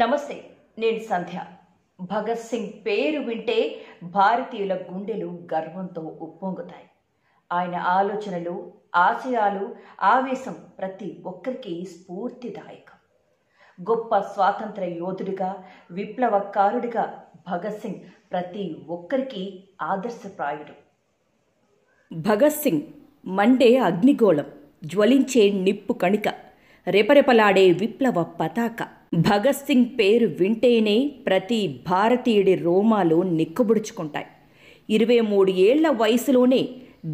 నమస్తే నేను సంధ్య భగత్ సింగ్ పేరు వింటే భారతీయుల గుండెలు గర్వంతో ఉప్పొంగుతాయి ఆయన ఆలోచనలు ఆశయాలు ఆవేశం ప్రతి ఒక్కరికి స్ఫూర్తిదాయకం గొప్ప స్వాతంత్ర యోధుడిగా విప్లవకారుడిగా భగత్ సింగ్ ప్రతి ఒక్కరికి ఆదర్శప్రాయుడు భగత్ సింగ్ మండే అగ్నిగోళం జ్వలించే నిప్పు కణిక రెపరెపలాడే విప్లవ పతాక భగత్ సింగ్ పేరు వింటేనే ప్రతి భారతీయుడి రోమాలు నిక్కబుడుచుకుంటాయి ఇరవై మూడు ఏళ్ల వయసులోనే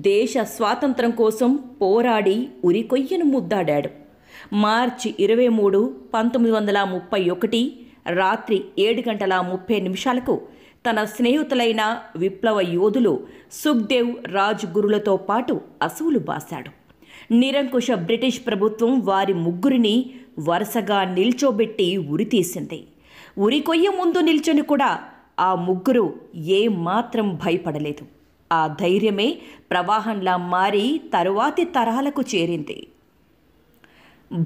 దేశ స్వాతంత్రం కోసం పోరాడి ఉరికొయ్యను ముద్దాడాడు మార్చి ఇరవై మూడు పంతొమ్మిది వందల ముప్పై ఒకటి రాత్రి ఏడు గంటల ముప్పై నిమిషాలకు తన స్నేహితులైన విప్లవ యోధులు సుఖ్దేవ్ రాజ్గురులతో పాటు అసువులు బాశాడు నిరంకుశ బ్రిటిష్ ప్రభుత్వం వారి ముగ్గురిని వరుసగా నిల్చోబెట్టి ఉరితీసింది ఉరికొయ్య ముందు నిల్చొని కూడా ఆ ముగ్గురు ఏమాత్రం భయపడలేదు ఆ ధైర్యమే ప్రవాహంలా మారి తరువాతి తరాలకు చేరింది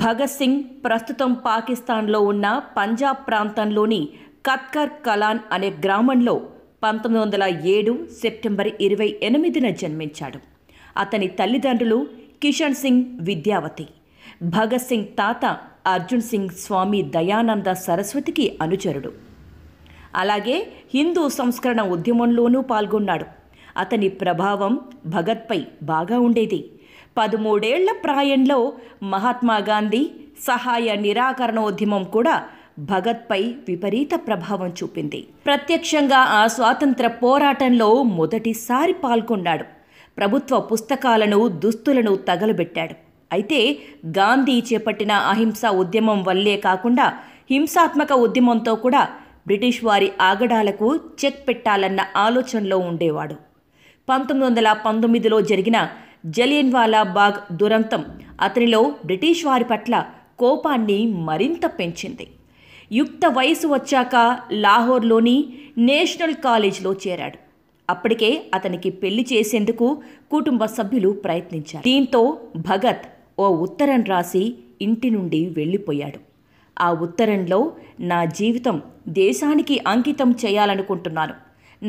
భగత్ సింగ్ ప్రస్తుతం పాకిస్తాన్లో ఉన్న పంజాబ్ ప్రాంతంలోని కత్కర్ కలాన్ అనే గ్రామంలో పంతొమ్మిది వందల ఏడు సెప్టెంబర్ ఇరవై ఎనిమిదిన జన్మించాడు అతని తల్లిదండ్రులు కిషన్ సింగ్ విద్యావతి భగత్ సింగ్ తాత అర్జున్ సింగ్ స్వామి దయానంద సరస్వతికి అనుచరుడు అలాగే హిందూ సంస్కరణ ఉద్యమంలోనూ పాల్గొన్నాడు అతని ప్రభావం భగత్పై బాగా ఉండేది పదమూడేళ్ల ప్రాయంలో మహాత్మాగాంధీ సహాయ నిరాకరణ ఉద్యమం కూడా భగత్పై విపరీత ప్రభావం చూపింది ప్రత్యక్షంగా ఆ స్వాతంత్ర పోరాటంలో మొదటిసారి పాల్గొన్నాడు ప్రభుత్వ పుస్తకాలను దుస్తులను తగలబెట్టాడు అయితే గాంధీ చేపట్టిన అహింస ఉద్యమం వల్లే కాకుండా హింసాత్మక ఉద్యమంతో కూడా బ్రిటిష్ వారి ఆగడాలకు చెక్ పెట్టాలన్న ఆలోచనలో ఉండేవాడు పంతొమ్మిది వందల పంతొమ్మిదిలో జరిగిన జలియన్వాలా బాగ్ దురంతం అతనిలో బ్రిటిష్ వారి పట్ల కోపాన్ని మరింత పెంచింది యుక్త వయసు వచ్చాక లాహోర్లోని నేషనల్ కాలేజ్లో చేరాడు అప్పటికే అతనికి పెళ్లి చేసేందుకు కుటుంబ సభ్యులు ప్రయత్నించారు దీంతో భగత్ ఓ ఉత్తరం రాసి ఇంటి నుండి వెళ్ళిపోయాడు ఆ ఉత్తరంలో నా జీవితం దేశానికి అంకితం చేయాలనుకుంటున్నాను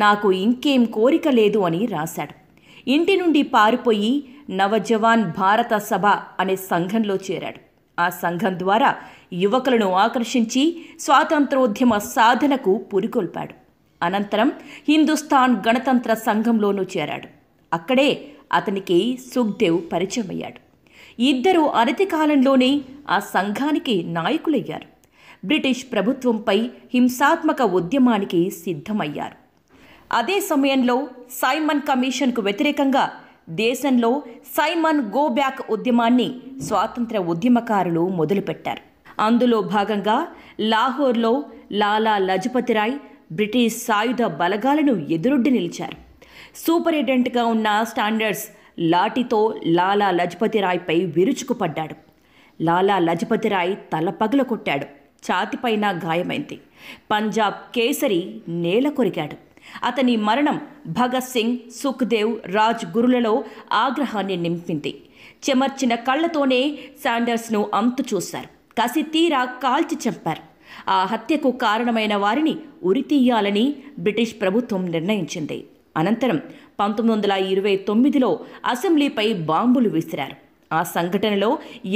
నాకు ఇంకేం కోరిక లేదు అని రాశాడు ఇంటి నుండి పారిపోయి నవజవాన్ భారత సభ అనే సంఘంలో చేరాడు ఆ సంఘం ద్వారా యువకులను ఆకర్షించి స్వాతంత్రోద్యమ సాధనకు పురికొల్పాడు అనంతరం హిందుస్థాన్ గణతంత్ర సంఘంలోనూ చేరాడు అక్కడే అతనికి సుఖ్దేవ్ పరిచయమయ్యాడు ఇద్దరు అనతి కాలంలోనే ఆ సంఘానికి నాయకులయ్యారు బ్రిటిష్ ప్రభుత్వంపై హింసాత్మక ఉద్యమానికి సిద్ధమయ్యారు అదే సమయంలో సైమన్ కమిషన్కు వ్యతిరేకంగా దేశంలో సైమన్ గో బ్యాక్ ఉద్యమాన్ని స్వాతంత్ర ఉద్యమకారులు మొదలుపెట్టారు అందులో భాగంగా లాహోర్లో లాలా లజపతిరాయ్ బ్రిటిష్ సాయుధ బలగాలను ఎదురొడ్డి నిలిచారు సూపరింటెండెంట్గా ఉన్న స్టాండర్డ్స్ లాఠీతో లాలా లజపతిరాయ్పై విరుచుకుపడ్డాడు లాలా లజపతిరాయ్ తల పగుల కొట్టాడు ఛాతిపైన గాయమైంది పంజాబ్ కేసరి నేల కొరికాడు అతని మరణం భగత్ సింగ్ సుఖ్దేవ్ రాజ్ గురులలో ఆగ్రహాన్ని నింపింది చెమర్చిన కళ్ళతోనే శాండర్స్ను అంతు చూశారు కసి తీరా కాల్చి చంపారు ఆ హత్యకు కారణమైన వారిని ఉరితీయాలని బ్రిటిష్ ప్రభుత్వం నిర్ణయించింది అనంతరం పంతొమ్మిది వందల ఇరవై తొమ్మిదిలో అసెంబ్లీపై బాంబులు విసిరారు ఆ సంఘటనలో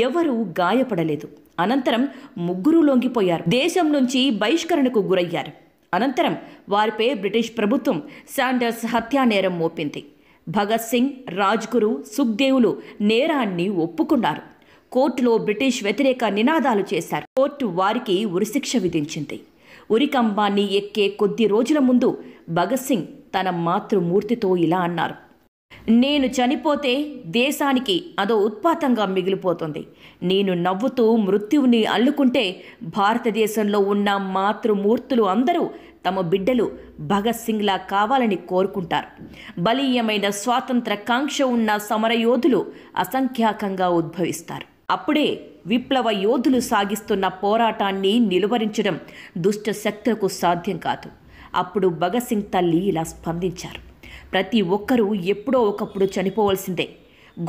ఎవరూ గాయపడలేదు అనంతరం ముగ్గురు లొంగిపోయారు దేశం నుంచి బహిష్కరణకు గురయ్యారు అనంతరం వారిపై బ్రిటిష్ ప్రభుత్వం శాండర్స్ హత్యానేరం మోపింది భగత్ సింగ్ రాజ్గురు సుఖ్దేవులు నేరాన్ని ఒప్పుకున్నారు కోర్టులో బ్రిటిష్ వ్యతిరేక నినాదాలు చేశారు కోర్టు వారికి ఉరిశిక్ష విధించింది ఉరికంబాన్ని ఎక్కే కొద్ది రోజుల ముందు భగత్ సింగ్ తన మాతృమూర్తితో ఇలా అన్నారు నేను చనిపోతే దేశానికి అదో ఉత్పాతంగా మిగిలిపోతుంది నేను నవ్వుతూ మృత్యువుని అల్లుకుంటే భారతదేశంలో ఉన్న మాతృమూర్తులు అందరూ తమ బిడ్డలు భగత్ సింగ్లా కావాలని కోరుకుంటారు బలీయమైన స్వాతంత్ర కాంక్ష ఉన్న సమరయోధులు అసంఖ్యాకంగా ఉద్భవిస్తారు అప్పుడే విప్లవ యోధులు సాగిస్తున్న పోరాటాన్ని నిలువరించడం దుష్ట శక్తులకు సాధ్యం కాదు అప్పుడు భగత్ సింగ్ తల్లి ఇలా స్పందించారు ప్రతి ఒక్కరూ ఎప్పుడో ఒకప్పుడు చనిపోవలసిందే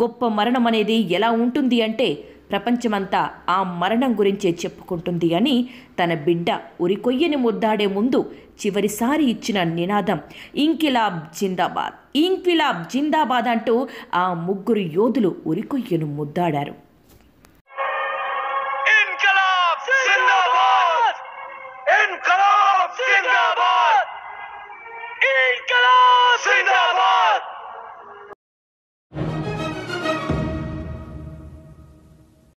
గొప్ప మరణం అనేది ఎలా ఉంటుంది అంటే ప్రపంచమంతా ఆ మరణం గురించే చెప్పుకుంటుంది అని తన బిడ్డ ఉరికొయ్యని ముద్దాడే ముందు చివరిసారి ఇచ్చిన నినాదం ఇంకిలాబ్ జిందాబాద్ ఇంకిలాబ్ జిందాబాద్ అంటూ ఆ ముగ్గురు యోధులు ఉరికొయ్యను ముద్దాడారు